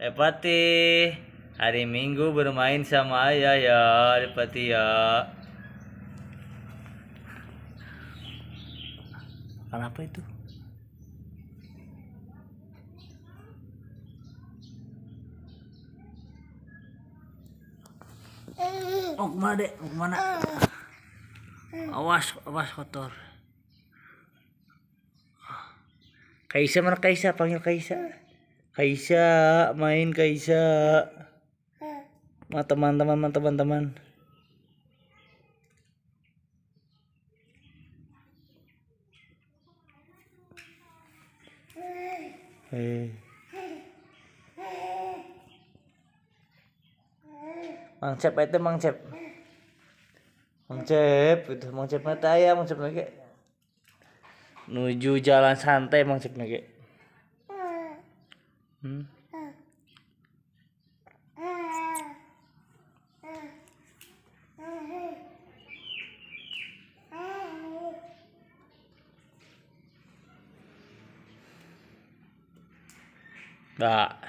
Eh Pati, hari Minggu bermain sama ayah ya, Pati ya. Kenapa itu? Oh kemana dek? Oh, kemana? Awas, awas kotor. Kaisa mana Kaisa? Panggil Kaisa. Kaisa, main Kaisa. Ma teman-teman, ma teman-teman. Eh, Mang itu Mang Cep. itu Mang Cep mata ya Mang Cep lagi. Nuju jalan santai Mang Cep lagi. Hmm? Ah.